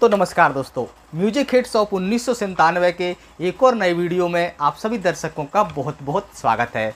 तो नमस्कार दोस्तों म्यूजिक हिट्स ऑफ उन्नीस के एक और नए वीडियो में आप सभी दर्शकों का बहुत बहुत स्वागत है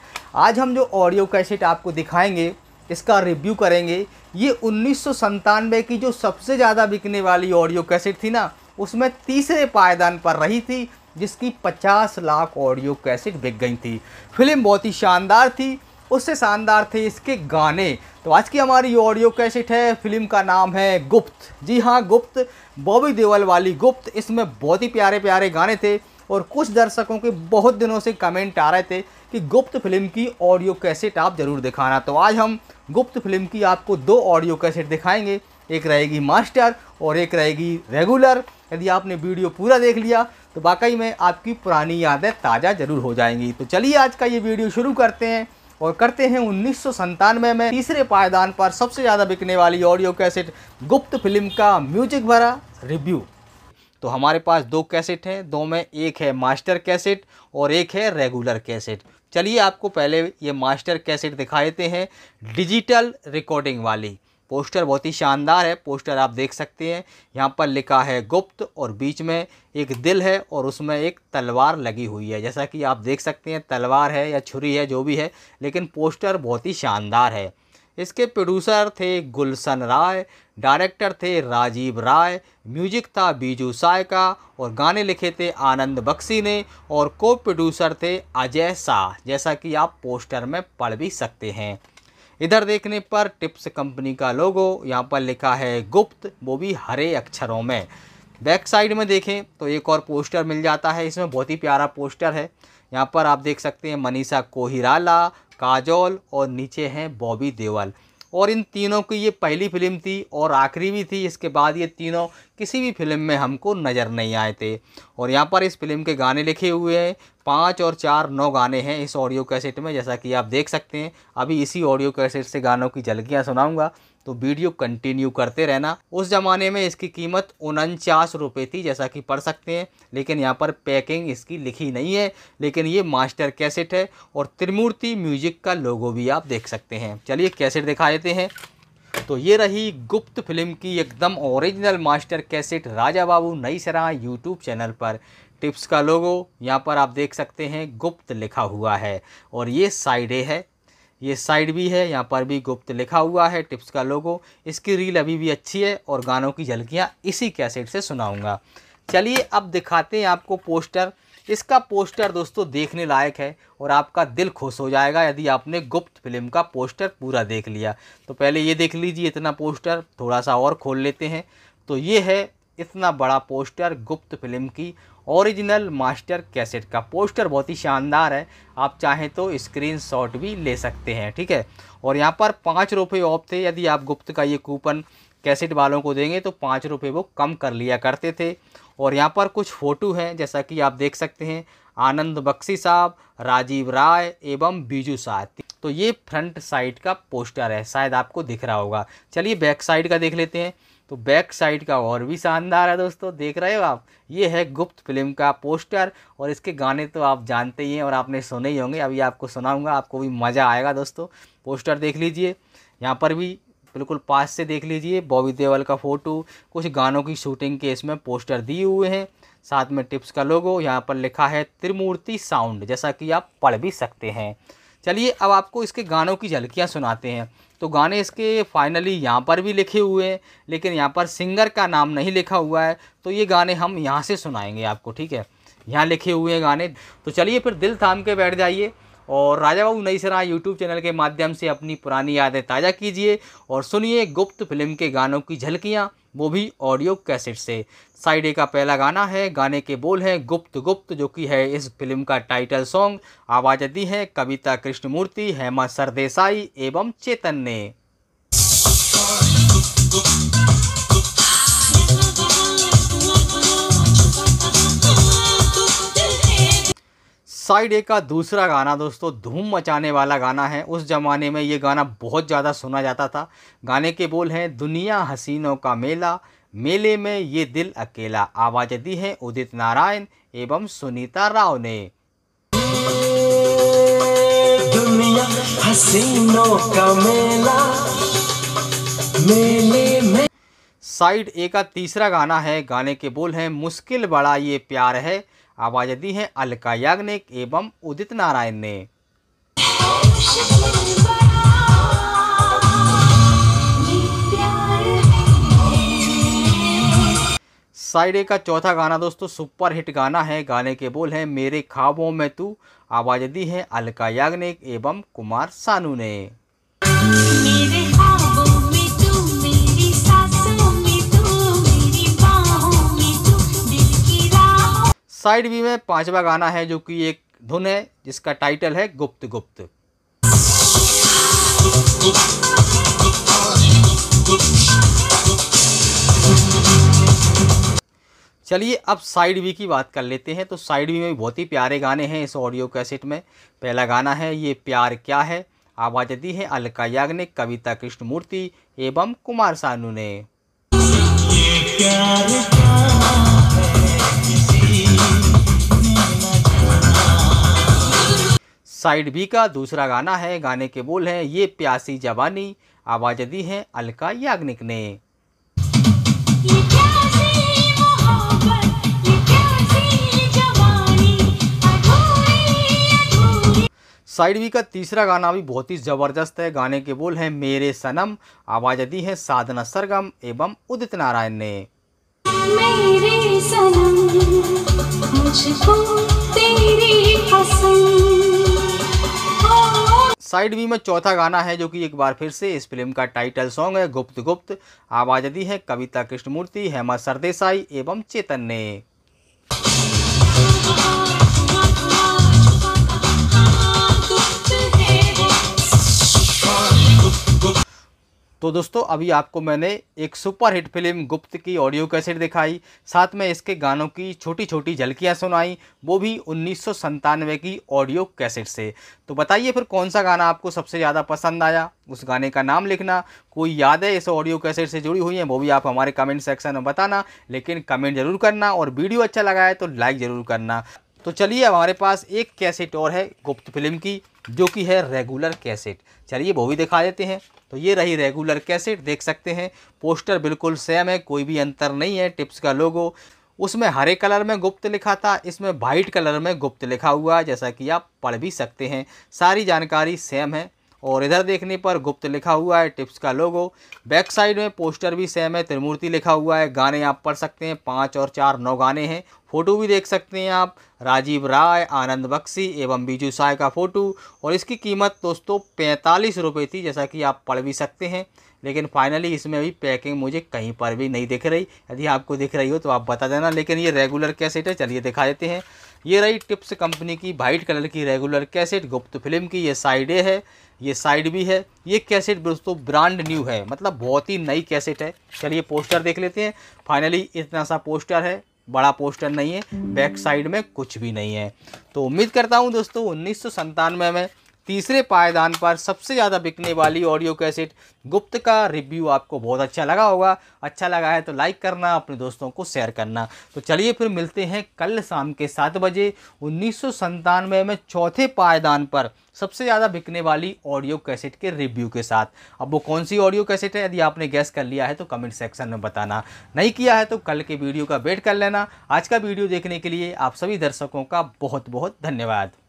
आज हम जो ऑडियो कैसेट आपको दिखाएंगे इसका रिव्यू करेंगे ये उन्नीस की जो सबसे ज़्यादा बिकने वाली ऑडियो कैसेट थी ना उसमें तीसरे पायदान पर रही थी जिसकी 50 लाख ऑडियो कैसेट बिक गई थी फिल्म बहुत ही शानदार थी उससे शानदार थे इसके गाने तो आज की हमारी ऑडियो कैसेट है फिल्म का नाम है गुप्त जी हाँ गुप्त बॉबी देवल वाली गुप्त इसमें बहुत ही प्यारे प्यारे गाने थे और कुछ दर्शकों के बहुत दिनों से कमेंट आ रहे थे कि गुप्त फिल्म की ऑडियो कैसेट आप ज़रूर दिखाना तो आज हम गुप्त फिल्म की आपको दो ऑडियो कैसेट दिखाएंगे एक रहेगी मास्टर और एक रहेगी रेगुलर यदि आपने वीडियो पूरा देख लिया तो वाकई में आपकी पुरानी यादें ताज़ा ज़रूर हो जाएंगी तो चलिए आज का ये वीडियो शुरू करते हैं और करते हैं उन्नीस में तीसरे पायदान पर सबसे ज़्यादा बिकने वाली ऑडियो कैसेट गुप्त फिल्म का म्यूजिक भरा रिव्यू तो हमारे पास दो कैसेट हैं दो में एक है मास्टर कैसेट और एक है रेगुलर कैसेट चलिए आपको पहले ये मास्टर कैसेट दिखा देते हैं डिजिटल रिकॉर्डिंग वाली पोस्टर बहुत ही शानदार है पोस्टर आप देख सकते हैं यहाँ पर लिखा है गुप्त और बीच में एक दिल है और उसमें एक तलवार लगी हुई है जैसा कि आप देख सकते हैं तलवार है या छुरी है जो भी है लेकिन पोस्टर बहुत ही शानदार है इसके प्रोड्यूसर थे गुलशन राय डायरेक्टर थे राजीव राय म्यूजिक था बीजू साय का और गाने लिखे थे आनंद बख्शी ने और को प्रोड्यूसर थे अजय शाह जैसा कि आप पोस्टर में पढ़ भी सकते हैं इधर देखने पर टिप्स कंपनी का लोगो यहाँ पर लिखा है गुप्त वो भी हरे अक्षरों में बैक साइड में देखें तो एक और पोस्टर मिल जाता है इसमें बहुत ही प्यारा पोस्टर है यहाँ पर आप देख सकते हैं मनीषा कोहिराला काजोल और नीचे हैं बॉबी देवल और इन तीनों की ये पहली फिल्म थी और आखिरी भी थी इसके बाद ये तीनों किसी भी फिल्म में हमको नज़र नहीं आए थे और यहाँ पर इस फिल्म के गाने लिखे हुए हैं पाँच और चार नौ गाने हैं इस ऑडियो कैसेट में जैसा कि आप देख सकते हैं अभी इसी ऑडियो कैसेट से गानों की झलकियाँ सुनाऊँगा तो वीडियो कंटिन्यू करते रहना उस ज़माने में इसकी कीमत उनचास रुपये थी जैसा कि पढ़ सकते हैं लेकिन यहाँ पर पैकिंग इसकी लिखी नहीं है लेकिन ये मास्टर कैसेट है और त्रिमूर्ति म्यूजिक का लोगो भी आप देख सकते हैं चलिए कैसेट दिखा देते हैं तो ये रही गुप्त फिल्म की एकदम original master cassette Raja Babu नई सराह यूट्यूब चैनल पर टिप्स का लोगो यहाँ पर आप देख सकते हैं गुप्त लिखा हुआ है और ये साइड है ये साइड भी है यहाँ पर भी गुप्त लिखा हुआ है टिप्स का लोगो इसकी रील अभी भी अच्छी है और गानों की झलकियाँ इसी कैसेट से सुनाऊँगा चलिए अब दिखाते हैं आपको पोस्टर इसका पोस्टर दोस्तों देखने लायक है और आपका दिल खुश हो जाएगा यदि आपने गुप्त फिल्म का पोस्टर पूरा देख लिया तो पहले ये देख लीजिए इतना पोस्टर थोड़ा सा और खोल लेते हैं तो ये है इतना बड़ा पोस्टर गुप्त फिल्म की ओरिजिनल मास्टर कैसेट का पोस्टर बहुत ही शानदार है आप चाहें तो स्क्रीन शॉट भी ले सकते हैं ठीक है और यहाँ पर पाँच रुपये ऑफ थे यदि आप गुप्त का ये कूपन कैसेट वालों को देंगे तो पाँच रुपये वो कम कर लिया करते थे और यहाँ पर कुछ फ़ोटो हैं जैसा कि आप देख सकते हैं आनंद बख्शी साहब राजीव राय एवं बीजू साहब तो ये फ्रंट साइड का पोस्टर है शायद आपको दिख रहा होगा चलिए बैक साइड का देख लेते हैं तो बैक साइड का और भी शानदार है दोस्तों देख रहे हो आप ये है गुप्त फिल्म का पोस्टर और इसके गाने तो आप जानते ही हैं और आपने सुने ही होंगे अभी आपको सुनाऊंगा आपको भी मज़ा आएगा दोस्तों पोस्टर देख लीजिए यहाँ पर भी बिल्कुल पास से देख लीजिए बॉबी देवल का फ़ोटो कुछ गानों की शूटिंग के इसमें पोस्टर दिए हुए हैं साथ में टिप्स का लोगो यहाँ पर लिखा है त्रिमूर्ति साउंड जैसा कि आप पढ़ भी सकते हैं चलिए अब आपको इसके गानों की झलकियाँ सुनाते हैं तो गाने इसके फाइनली यहाँ पर भी लिखे हुए हैं लेकिन यहाँ पर सिंगर का नाम नहीं लिखा हुआ है तो ये गाने हम यहाँ से सुनाएंगे आपको ठीक है यहाँ लिखे हुए हैं गाने तो चलिए फिर दिल थाम के बैठ जाइए और राजा बाबू नई सरा यूट्यूब चैनल के माध्यम से अपनी पुरानी यादें ताज़ा कीजिए और सुनिए गुप्त फिल्म के गानों की झलकियाँ वो भी ऑडियो कैसेट से साइड ए का पहला गाना है गाने के बोल हैं गुप्त गुप्त जो कि है इस फिल्म का टाइटल सॉन्ग आवाज़ दी है कविता कृष्णमूर्ति हेमा सरदेसाई एवं चेतन ने साइड ए का दूसरा गाना दोस्तों धूम मचाने वाला गाना है उस ज़माने में ये गाना बहुत ज़्यादा सुना जाता था गाने के बोल हैं दुनिया हसीनों का मेला मेले में ये दिल अकेला आवाज़ दी है उदित नारायण एवं सुनीता राव ने साइड ए का तीसरा गाना है गाने के बोल हैं मुश्किल बड़ा ये प्यार है आवाज़ दी है अलका याग्निक एवं उदित नारायण ने साइड ए का चौथा गाना दोस्तों सुपर हिट गाना है गाने के बोल हैं मेरे ख्वाबों में तू आवाज़ दी है अलका याग्निक एवं कुमार सानू ने साइड बी में पांचवा गाना है जो कि एक धुन है जिसका टाइटल है गुप्त गुप्त चलिए अब साइड बी की बात कर लेते हैं तो साइड बी में बहुत ही प्यारे गाने हैं इस ऑडियो कैसेट में पहला गाना है ये प्यार क्या है आवाज़ दी है अलका याग्निक कविता कृष्णमूर्ति एवं कुमार सानू ने साइड बी का दूसरा गाना है गाने के बोल हैं ये प्यासी जवानी आवाज़ दी है अलका याग्निक ने साइड बी का तीसरा गाना भी बहुत ही ज़बरदस्त है गाने के बोल हैं मेरे सनम आवाज़ दी है साधना सरगम एवं उदित नारायण ने मेरे सनम तेरी पसंद साइड बी में चौथा गाना है जो कि एक बार फिर से इस फिल्म का टाइटल सॉन्ग है गुप्त गुप्त आवाज़ दी है कविता कृष्णमूर्ति हेमा सरदेसाई एवं चेतन ने तो दोस्तों अभी आपको मैंने एक सुपर हिट फिल्म गुप्त की ऑडियो कैसेट दिखाई साथ में इसके गानों की छोटी छोटी झलकियाँ सुनाई वो भी उन्नीस की ऑडियो कैसेट से तो बताइए फिर कौन सा गाना आपको सबसे ज़्यादा पसंद आया उस गाने का नाम लिखना कोई यादें इस ऑडियो कैसेट से जुड़ी हुई हैं वो भी आप हमारे कमेंट सेक्शन में बताना लेकिन कमेंट ज़रूर करना और वीडियो अच्छा लगा है तो लाइक ज़रूर करना तो चलिए अब हमारे पास एक कैसेट और है गुप्त फिल्म की जो कि है रेगुलर कैसेट चलिए वो भी दिखा देते हैं तो ये रही रेगुलर कैसेट देख सकते हैं पोस्टर बिल्कुल सेम है कोई भी अंतर नहीं है टिप्स का लोगो उसमें हरे कलर में गुप्त लिखा था इसमें वाइट कलर में गुप्त लिखा हुआ जैसा कि आप पढ़ भी सकते हैं सारी जानकारी सेम है और इधर देखने पर गुप्त लिखा हुआ है टिप्स का लोगो बैक साइड में पोस्टर भी सेम है त्रिमूर्ति लिखा हुआ है गाने आप पढ़ सकते हैं पाँच और चार नौ गाने हैं फ़ोटो भी देख सकते हैं आप राजीव राय आनंद बख्शी एवं बीजू साय का फ़ोटो और इसकी कीमत दोस्तों पैंतालीस रुपये थी जैसा कि आप पढ़ भी सकते हैं लेकिन फाइनली इसमें अभी पैकिंग मुझे कहीं पर भी नहीं दिख रही यदि आपको दिख रही हो तो आप बता देना लेकिन ये रेगुलर कैसेट है चलिए दिखा देते हैं ये रही टिप्स कंपनी की वाइट कलर की रेगुलर कैसेट गुप्त फिल्म की ये साइड ए है ये साइड भी है ये कैसेट दोस्तों ब्रांड न्यू है मतलब बहुत ही नई कैसेट है चलिए पोस्टर देख लेते हैं फाइनली इतना सा पोस्टर है बड़ा पोस्टर नहीं है बैक साइड में कुछ भी नहीं है तो उम्मीद करता हूँ दोस्तों उन्नीस में तीसरे पायदान पर सबसे ज़्यादा बिकने वाली ऑडियो कैसेट गुप्त का रिव्यू आपको बहुत अच्छा लगा होगा अच्छा लगा है तो लाइक करना अपने दोस्तों को शेयर करना तो चलिए फिर मिलते हैं कल शाम के सात बजे उन्नीस में चौथे पायदान पर सबसे ज़्यादा बिकने वाली ऑडियो कैसेट के रिव्यू के साथ अब वो कौन सी ऑडियो कैसेट है यदि आपने गैस कर लिया है तो कमेंट सेक्शन में बताना नहीं किया है तो कल के वीडियो का वेट कर लेना आज का वीडियो देखने के लिए आप सभी दर्शकों का बहुत बहुत धन्यवाद